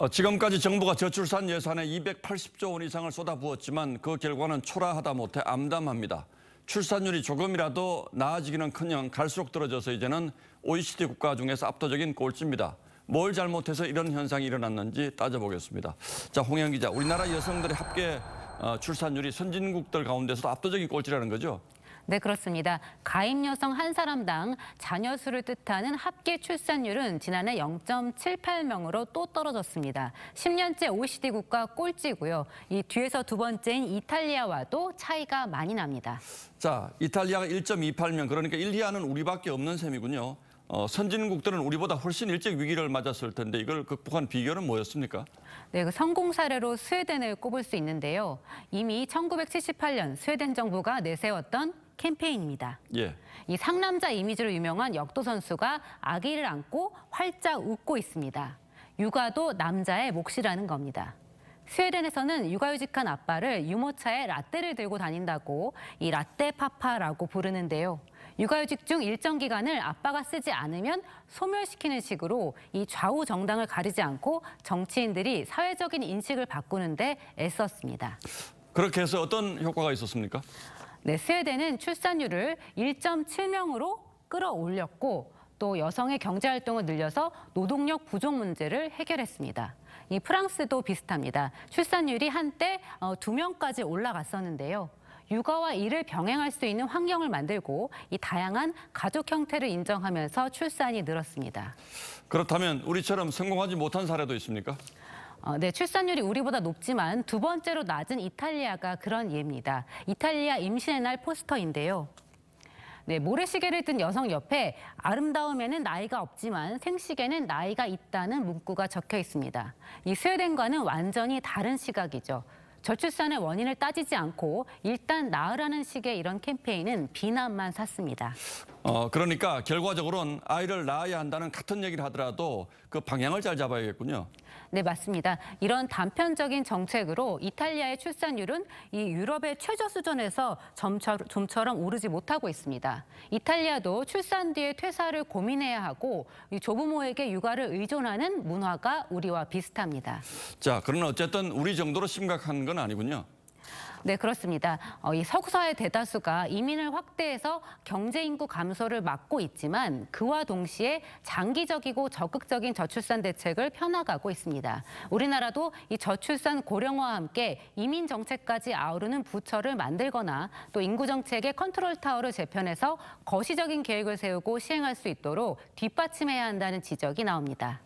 어, 지금까지 정부가 저출산 예산에 280조 원 이상을 쏟아부었지만 그 결과는 초라하다 못해 암담합니다. 출산율이 조금이라도 나아지기는커녕 갈수록 떨어져서 이제는 OECD 국가 중에서 압도적인 꼴찌입니다. 뭘 잘못해서 이런 현상이 일어났는지 따져보겠습니다. 자, 홍영 기자, 우리나라 여성들의 합계 어, 출산율이 선진국들 가운데서도 압도적인 꼴찌라는 거죠? 네, 그렇습니다. 가임 여성 한 사람당 자녀 수를 뜻하는 합계 출산율은 지난해 0.78명으로 또 떨어졌습니다. 10년째 OECD 국가 꼴찌고요. 이 뒤에서 두 번째인 이탈리아와도 차이가 많이 납니다. 자, 이탈리아가 1.28명, 그러니까 1, 2아는 우리밖에 없는 셈이군요. 어, 선진국들은 우리보다 훨씬 일찍 위기를 맞았을 텐데 이걸 극복한 비결은 뭐였습니까? 네, 그 성공 사례로 스웨덴을 꼽을 수 있는데요. 이미 1978년 스웨덴 정부가 내세웠던 캠페인입니다. 예. 이 상남자 이미지로 유명한 역도 선수가 아기를 안고 활짝 웃고 있습니다. 육아도 남자의 몫이라는 겁니다. 스웨덴에서는 육아휴직한 아빠를 유모차에 라떼를 들고 다닌다고 이 라떼 파파라고 부르는데요. 육아휴직 중 일정 기간을 아빠가 쓰지 않으면 소멸시키는 식으로 이 좌우 정당을 가리지 않고 정치인들이 사회적인 인식을 바꾸는데 애썼습니다. 그렇게 해서 어떤 효과가 있었습니까? 네, 스웨덴은 출산율을 1.7명으로 끌어올렸고 또 여성의 경제 활동을 늘려서 노동력 부족 문제를 해결했습니다. 이 프랑스도 비슷합니다. 출산율이 한때 2명까지 어, 올라갔었는데요. 육아와 일을 병행할 수 있는 환경을 만들고 이 다양한 가족 형태를 인정하면서 출산이 늘었습니다. 그렇다면 우리처럼 성공하지 못한 사례도 있습니까? 어, 네, 출산율이 우리보다 높지만 두 번째로 낮은 이탈리아가 그런 예입니다. 이탈리아 임신의 날 포스터인데요. 네, 모래시계를 든 여성 옆에 아름다움에는 나이가 없지만 생식에는 나이가 있다는 문구가 적혀 있습니다. 이 스웨덴과는 완전히 다른 시각이죠. 저출산의 원인을 따지지 않고 일단 낳으라는 식의 이런 캠페인은 비난만 샀습니다. 어, 그러니까 결과적으로는 아이를 낳아야 한다는 같은 얘기를 하더라도 그 방향을 잘 잡아야겠군요. 네, 맞습니다. 이런 단편적인 정책으로 이탈리아의 출산율은 이 유럽의 최저 수준에서 점처, 좀처럼 오르지 못하고 있습니다. 이탈리아도 출산 뒤에 퇴사를 고민해야 하고 이 조부모에게 육아를 의존하는 문화가 우리와 비슷합니다. 자, 그러나 어쨌든 우리 정도로 심각한 건 아니군요. 네, 그렇습니다. 어, 이서사회 대다수가 이민을 확대해서 경제 인구 감소를 막고 있지만 그와 동시에 장기적이고 적극적인 저출산 대책을 펴나가고 있습니다. 우리나라도 이 저출산 고령화와 함께 이민 정책까지 아우르는 부처를 만들거나 또 인구 정책의 컨트롤 타워를 재편해서 거시적인 계획을 세우고 시행할 수 있도록 뒷받침해야 한다는 지적이 나옵니다.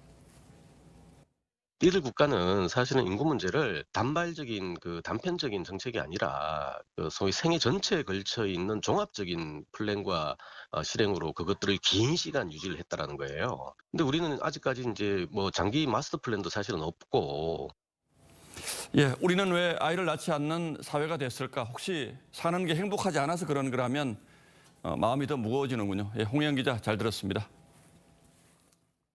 이들 국가는 사실은 인구 문제를 단발적인 그 단편적인 정책이 아니라 그 소위 생애 전체에 걸쳐 있는 종합적인 플랜과 어, 실행으로 그것들을 긴 시간 유지를 했다라는 거예요. 근데 우리는 아직까지 이제 뭐 장기 마스터 플랜도 사실은 없고 예, 우리는 왜 아이를 낳지 않는 사회가 됐을까? 혹시 사는 게 행복하지 않아서 그런 거라면 어, 마음이 더 무거워지는군요. 예, 홍영 기자 잘 들었습니다.